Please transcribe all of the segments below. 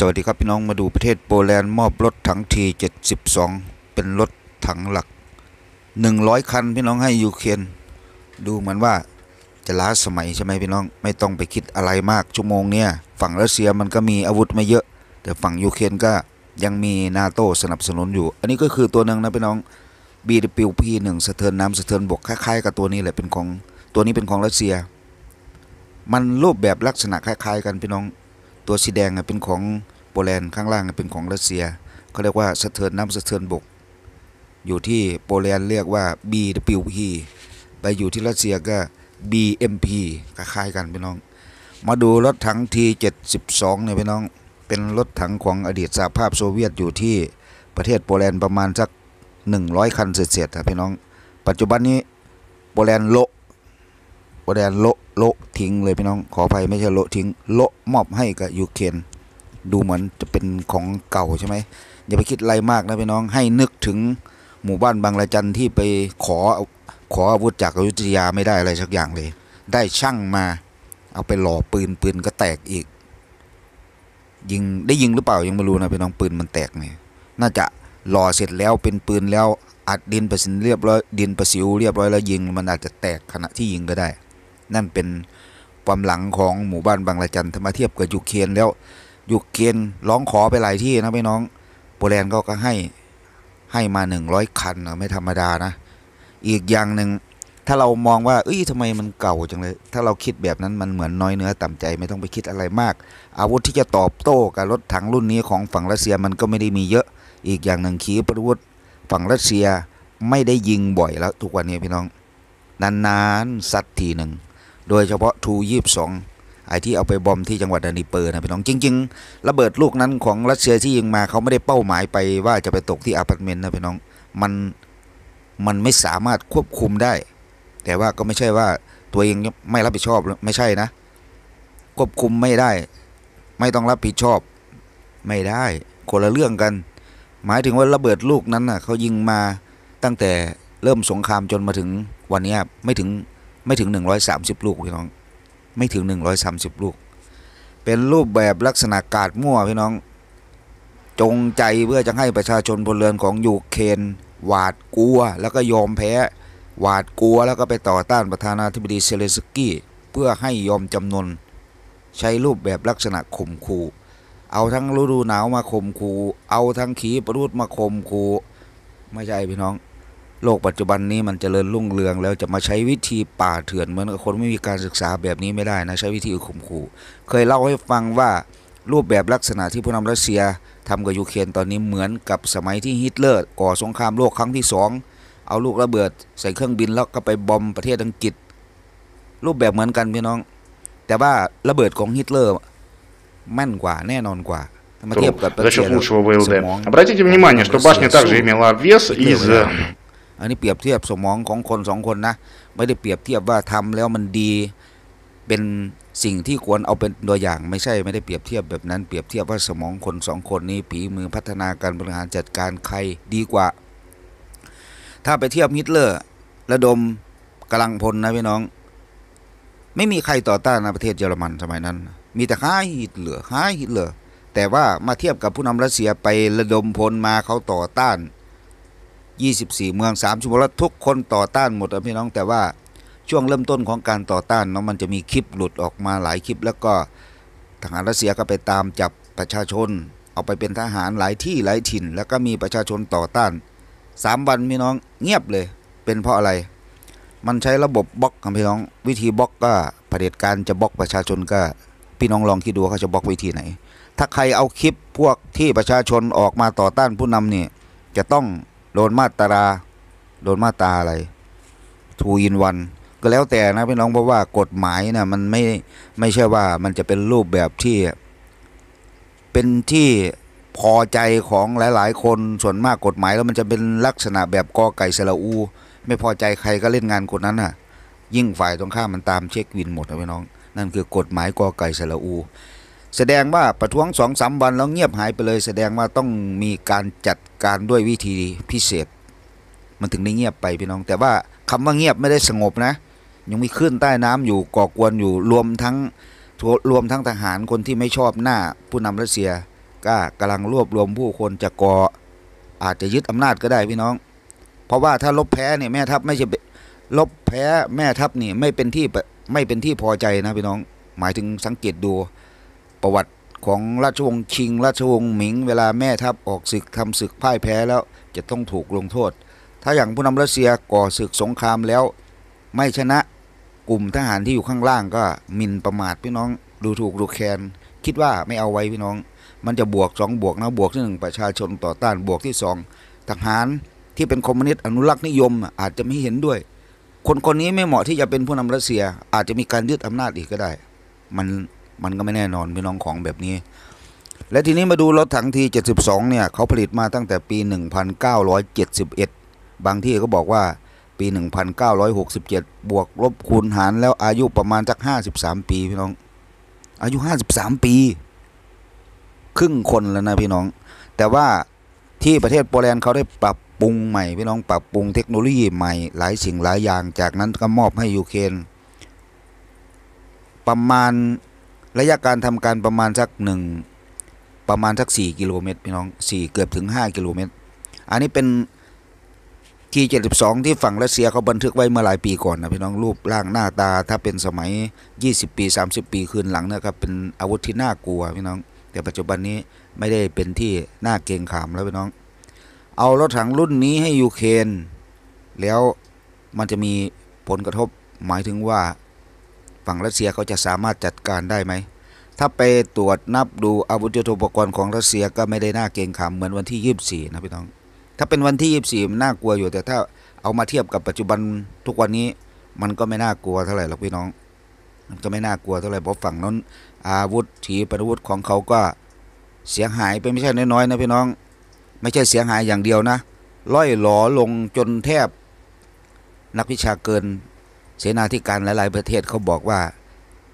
สวัสดีครับพี่น้องมาดูประเทศโปแลนด์มอบรถถังที72 เป็นรถถังหลัก 100คันพี่น้องให้ยูเครนดูเหมือนว่าจะล้าสมัยใช่ไหมพี่น้องไม่ต้องไปคิดอะไรมาก ชั่วโมงเนี่ยฝั่งรัสเซียมันก็มีอาวุธไม่เยอะ แต่ฝั่งยูเครนก็ยังมีนาโตสนับสนุนอยู่ อันนี้ก็คือตัวหนึ่งนะพี่น้อง b ึ่งสะเทินน้ำสะเทินบกคล้ายๆกับตัวนี้แหละเป็นของตัวนี้เป็นของรัสเซีย มันรูปแบบลักษณะคล้ายๆ กันพี่น้องตัวสีแดงเป็นของโปแลนด์ข้างล่างเป็นของรัสเซียเขาเรียกว่าสะเทินน้ำสะเทินบกอยู่ที่โปแลนด์เรียกว่า BWP ไปอยู่ที่รัสเซียก็ BMP คล้ายกันพี่น้อง มาดูรถถัง T72 เนี่ยพี่น้อง เป็นรถถังของอดีตสหภาพโซเวียตอยู่ที่ประเทศโปแลนด์ประมาณสัก 100 คันเศษๆครับพี่น้อง ปัจจุบันนี้โปแลนด์โละบแดนโลโลทิ้งเลยพี่น้อง ขออภัยไม่ใช่โลทิ้ง โลมอบให้กับยูเครนดูเหมือนจะเป็นของเก่าใช่ไหมอย่าไปคิดอะไรมากนะพี่น้องให้นึกถึงหมู่บ้านบางระจันที่ไปขอขออาวุธจากอุทยาไม่ได้อะไรสักอย่างเลย ได้ช่างมาเอาไปหล่อปืนปืนก็แตกอีกยิงได้ยิงหรือเปล่า ยังไม่รู้นะพี่น้องปืนมันแตกเนี่ยน่าจะหล่อเสร็จแล้วเป็นปืนแล้ว อัดดินประสิวเรียบร้อยดินประสิวเรียบร้อยแล้วยิง มันอาจจะแตกขณะที่ยิงก็ได้นั่นเป็นความหลังของ หมู่บ้านบางละจันถ้ามาเทียบกับยุคเคนแล้วยุคเคนร้องขอไปหลายที่นะพี่น้อง โปแลนด์ก็ก็ให้ให้มา100คันนะไม่ธรรมดานะอีกอย่างหนึ่งถ้าเรามองว่าเอ้ยทำไมมันเก่าจังเลย ถ้าเราคิดแบบนั้นมันเหมือนน้อยเนื้อต่ำใจไม่ต้องไปคิดอะไรมาก อาวุธที่จะตอบโต้กับรถถังรุ่นนี้ของฝั่งรัสเซียมันก็ไม่ได้มีเยอะ อีกอย่างหนึ่งขีปนาวุธฝั่งรัสเซียไม่ได้ยิงบ่อยแล้ว ทุกวันนี้พี่น้องนานๆสักทีหนึ่งโดยเฉพาะทูยีบสองไอ้ที่เอาไปบอมที่จังหวัดดานิเปอร์นะพี่น้องจริง ๆ ระเบิดลูกนั้นของรัสเซียที่ยิงมาเขาไม่ได้เป้าหมายไปว่าจะไปตกที่อพาร์ตเมนต์นะพี่น้องมันมันไม่สามารถควบคุมได้แต่ว่าก็ไม่ใช่ว่าตัวเองไม่รับผิดชอบไม่ใช่นะ ควบคุมไม่ได้ ไม่ต้องรับผิดชอบไม่ได้คนละเรื่องกัน หมายถึงว่าระเบิดลูกนั้นนะ่ะเขายิงมาตั้งแต่เริ่มสงครามจนมาถึงวันนี้ไม่ถึงไม่ถึง 130 ลูก พี่น้อง ไม่ถึง 130 ลูก เป็นรูปแบบลักษณะการมั่วพี่น้อง จงใจเพื่อจะให้ประชาชนพลเรือนของยูเครนหวาดกลัว แล้วก็ยอมแพ้ หวาดกลัว แล้วก็ ไปต่อต้านประธานาธิบดีเซเลสกี้ เพื่อให้ยอม จำนน ใช้รูปแบบลักษณะข่มขู่เอาทั้งฤดูหนาวมาข่มขู่เอาทั้งขีปรุธมาข่มขู่ไม่ใช่พี่น้องโลกปัจจุบันนี้มันจเจริญรุ่งเรืองแล้วจะมาใช้วิธีป่าเถื่อนเหมือนกับคนไม่มีการศึกษาแบบนี้ไม่ได้นะใช้วิธีข่มขู่เคยเล่าให้ฟังว่ารูปแบบลักษณะที่ผู้นำรัสเซียทำกับยูเครนตอนนี้เหมือนกับสมัยที่ฮิตเลอร์ก่อสงครามโลกครั้งที่2เอาลูกระเบิด ใส่เครื่องบินแล้วก็ไปบอมประเทศอังกฤษ รูปแบบเหมือนกันพี่น้อง แต่ว่าระเบิดของฮิตเลอร์มั่นกว่าแน่นอนกว่า За счет лучшего ВЛД. Обратите внимание, что башня также имела вес из อันนี้เปรียบเทียบสมองของคนสองคนนะ ไม่ได้เปรียบเทียบว่าทำแล้วมันดีเป็นสิ่งที่ควรเอาเป็นตัวอย่าง ไม่ใช่ ไม่ได้เปรียบเทียบแบบนั้น เปรียบเทียบว่าสมองคนสองคนนี้ผีมือพัฒนาการบริหารจัดการใครดีกว่า ถ้าไปเทียบฮิตเลอร์ระดมกำลังพลนะพี่น้อง ไม่มีใครต่อต้านในประเทศเยอรมัน สมัยนั้น มีแต่ค้าฮิตเลอร์ค้าฮิตเลอร์แต่ว่ามาเทียบกับผู้นำรัสเซียไประดมพลมาเขาต่อต้าน24เมือง3ชั่วโมงแล้วทุกคนต่อต้าน หมดพี่น้องแต่ว่าช่วงเริ่มต้นของการต่อต้านเนาะมันจะมีคลิปหลุดออกมาหลายคลิป แล้วก็ทหารรัสเซียก็ไปตามจับประชาชนเอาไปเป็นทหารหลายที่หลายถิ่น แล้วก็มีประชาชนต่อต้าน 3 วันพี่น้องเงียบเลย เป็นเพราะอะไร มันใช้ระบบบล็อกพี่น้องวิธีบล็อกก็เผด็จการจะบล็อกประชาชนก็พี่น้องลองคิดดูเขาจะบล็อกวิธีไหน ถ้าใครเอาคลิปพวกที่ประชาชนออกมาต่อต้านผู้นำนี่ จะต้องโดนมาตรา โดนมาตราอะไร ทูอินวัน ก็แล้วแต่นะพี่น้องเพราะว่ากฎหมายนะมันไม่ไม่ใช่ว่ามันจะเป็นรูปแบบที่ เป็นที่พอใจของหลายๆ คนส่วนมากกฎหมายแล้วมันจะเป็นลักษณะแบบกอไก่เสระอู ไม่พอใจใครก็เล่นงานคนนั้นน่ะยิ่งฝ่ายตรงข้ามมันตามเช็ควินหมดนะพี่น้อง นั่นคือกฎหมายกอไก่เสระอู แสดงว่าประท้วงสองสาวันแล้วเงียบหายไปเลย แสดงว่าต้องมีการจัดการด้วยวิธีพิเศษ มันถึงได้เงียบไปพี่น้อง แต่ว่าคำว่าเงียบไม่ได้สงบนะ ยังมีคลื่นใต้น้ำอยู่ก่อกวนอยู่รวมทั้ง รวมทั้งทหารคนที่ไม่ชอบหน้าผู้นำรัสเซีย ก็กำลังรวบรวมผู้คนจะก่ออาจจะยึดอำนาจก็ได้พี่น้อง เพราะว่าถ้าลบแพ้เนี่ยแม่ทัพไม่ใช่ลบแพ้แม่ทัพนี่ไม่เป็นที่ไม่เป็นที่พอใจนะพี่น้อง หมายถึงสังเกตดูประวัติของราชวงศ์ชิง ราชวงศ์หมิง เวลา แม่ทัพออก ศึกทำศึกพ่ายแพ้ แล้วจะต้องถูกลงโทษ ถ้าอย่างผู้นำรัสเซียก่อศึกสงครามแล้ว ไม่ชนะกลุ่มทหารที่อยู่ข้างล่างก็ มิน ประมาทพี่ น้องดูถูกดูแคลนคิดว่าไม่เอาไว้ พี่ น้อง มันจะบวกสองบวกนะบวกที่หนึ่งประชาชนต่อต้านบวกที่สองทหารที่เป็นคอมมิวนิสต์อนุรักษ์นิยมอาจจะไม่เห็นด้วย คนคนนี้ไม่เหมาะที่จะเป็นผู้นำรัสเซียอาจจะมีการยึดอำนาจอีกก็ได้ มันมันก็ไม่แน่นอน พี่น้องของแบบนี้ และทีนี้มาดูรถถังที72 เนี่ยเขาผลิตมาตั้งแต่ปี1971บางที่ก็บอกว่าปี1967บวกลบคูณหาร แล้วอายุประมาณจัก53ปีพี่น้องอายุ 53 ปี ครึ่งคนแล้วนะพี่น้อง แต่ว่าที่ประเทศโปแลนด์เขาได้ปรับปรุงใหม่พี่น้องปรับปรุงเทคโนโลยีใหม่ หลายสิ่งหลายอย่างจากนั้นก็มอบให้ยูเครนประมาณระยะการทำการประมาณสักหนึ่งประมาณสัก 4 กิโลเมตรพี่น้อง4เกือบถึง 5 กิโลเมตร อันนี้เป็นที72 ที่ฝั่งรัสเซียเขาบันทึกไว้เมื่อหลายปีก่อนนะพี่น้องรูปร่างหน้าตาถ้าเป็นสมัย 20 ปี 30 ปีคืนหลังนะครับเป็นอาวุธที่น่ากลัวพี่น้อง แต่ปัจจุบันนี้ไม่ได้เป็นที่น่าเกรงขามแล้วพี่น้อง เอารถถังรุ่นนี้ให้ยูเครนแล้วมันจะมีผลกระทบหมายถึงว่าฝั่งรัสเซียเขาจะสามารถจัดการได้ไหม ถ้าไปตรวจนับดูอาวุธยุทโธปกรณ์ของรัสเซียก็ไม่ได้น่าเกรงขามเหมือนวันที่ 24นะพี่น้อง ถ้าเป็นวันที่ 24มันน่ากลัวอยู่แต่ถ้าเอามาเทียบกับปัจจุบันทุกวันนี้มันก็ไม่น่ากลัวเท่าไหร่หรอกพี่น้องมันก็ไม่น่ากลัวเท่าไหร่เพราะฝั่งนั้น อาวุธถีปนาวุธของเขาก็เสียหายไปไม่ใช่น้อยๆนะพี่น้อง ไม่ใช่เสียหายอย่างเดียวนะ ล่อยหลอลงจนแทบ นักวิชาเกินเสนาธิการหลายๆประเทศเขาบอกว่า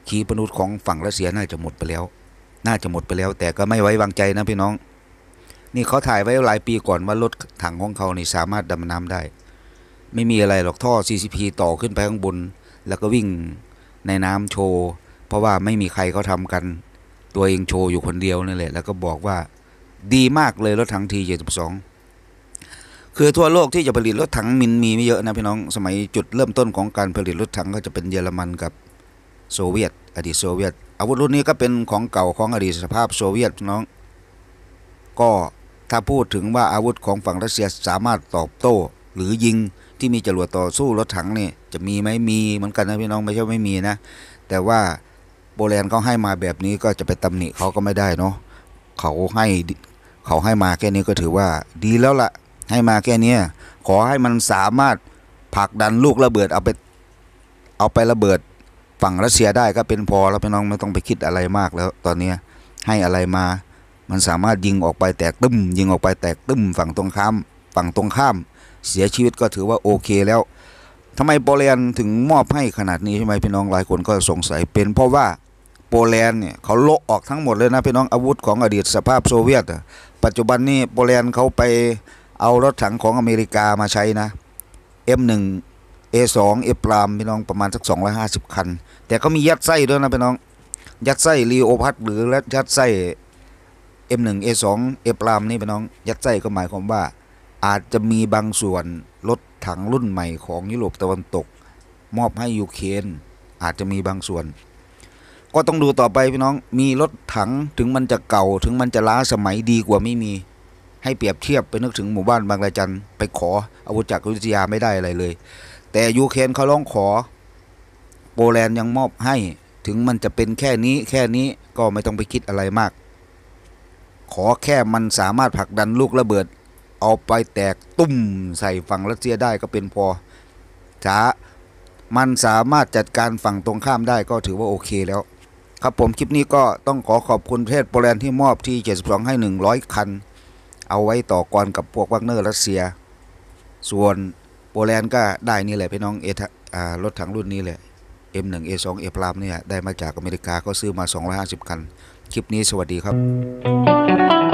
ขีปนุษุธของฝั่งรัสเซียน่าจะหมดไปแล้ว น่าจะหมดไปแล้ว แต่ก็ไม่ไว้วางใจนะพี่น้อง นี่เขาถ่ายไว้หลายปีก่อนว่ารถถังของเขานี่สามารถดำน้ำได้ไม่มีอะไรหรอกท่อ CCP ต่อขึ้นไปข้างบนแล้วก็วิ่งในน้ำโชว์เพราะว่าไม่มีใครเขาทำกัน ตัวเองโชว์อยู่คนเดียวนี่แหละแล้วก็บอกว่าดีมากเลยรถถังทีเจ็ดสิบสองคือทั่วโลกที่จะผลิตรถถังมินมีไม่เยอะนะพี่น้อง สมัยจุดเริ่มต้นของการผลิตรถถังก็จะเป็นเยอรมันกับโซเวียต อดีตโซเวียต อาวุธรุ่นนี้ก็เป็นของเก่าของอดีตสภาพโซเวียตพี่น้อง ก็ถ้าพูดถึงว่าอาวุธของฝั่งรัสเซียสามารถตอบโต้หรือยิงที่มีจรวดต่อสู้รถถังนี่จะมีไหมมีเหมือนกันนะพี่น้องไม่ใช่ไม่มีนะแต่ว่าโปแลนด์เขาให้มาแบบนี้ก็จะไปตำหนิเขาก็ไม่ได้เนาะเขาให้เขาให้มาแค่นี้ก็ถือว่าดีแล้วละ่ะให้มาแค่นี้ขอให้มันสามารถผลักดันลูกระเบิดเอาไปเอาไประเบิดฝั่งรัสเซียได้ก็เป็นพอแล้วพี่น้องไม่ต้องไปคิดอะไรมาก แล้วตอนนี้ให้อะไรมา มันสามารถยิงออกไปแตกตึ้มยิงออกไปแตกตึ้ม ฝั่งตรงข้าม ฝั่งตรงข้าม เสียชีวิตก็ถือว่าโอเคแล้ว ทำไมโปแลนด์ถึงมอบให้ขนาดนี้ใช่ไหมพี่น้องหลายคนก็สงสัยเป็น เพราะว่าโปแลนด์เนี่ยเขาโละออกทั้งหมดเลยนะพี่น้องอาวุธของอดีตสภาพโซเวียตปัจจุบันนี้โปแลนด์เขาไปเอารถถังของอเมริกามาใช้นะ M1 A2 เอปรามพี่น้องประมาณสัก 250 คัน แต่ก็มียัดไส้ด้วยนะพี่น้อง ยัดไส้รีโอพัทหรือและยัดไส้ M1 A2 เอปรามนี่พี่น้อง ยัดไส้ก็หมายความว่า อาจจะมีบางส่วน รถถังรุ่นใหม่ของยุโรปตะวันตก มอบให้ยูเครนอาจจะมีบางส่วน ก็ต้องดูต่อไปพี่น้องมีรถถังถึงมันจะเก่าถึงมันจะล้าสมัยดีกว่าไม่มีให้เปรียบเทียบไปนึกถึงหมู่บ้านบางระจันไปขอ อาวุธจากรสเซียไม่ได้อะไรเลย แต่ยูเครนเขาร้องขอโปแลนด์ยังมอบให้ ถึงมันจะเป็นแค่นี้แค่นี้ก็ไม่ต้องไปคิดอะไรมาก ขอแค่มันสามารถผลักดันลูกระเบิด เอาไปแตกตุ้มใส่ฝั่งรัสเซียได้ก็เป็นพอ ถ้ามันสามารถจัดการฝั่งตรงข้ามได้ก็ถือว่าโอเคแล้ว ครับผมคลิปนี้ก็ต้องขอขอบคุณประเทศโปแลนด์ที่มอบที่72ให้100คันเอาไว้ต่อกรกับพวกวัคเนอร์รัสเซีย ส่วนโปแลนด์ก็ได้นี่แหละพี่น้องเอทรถถังรุ่นนี้แหละ M1 A2 A พรามเนี่ยได้มาจากอเมริกา ก็ซื้อมา 250 คัน คลิปนี้สวัสดีครับ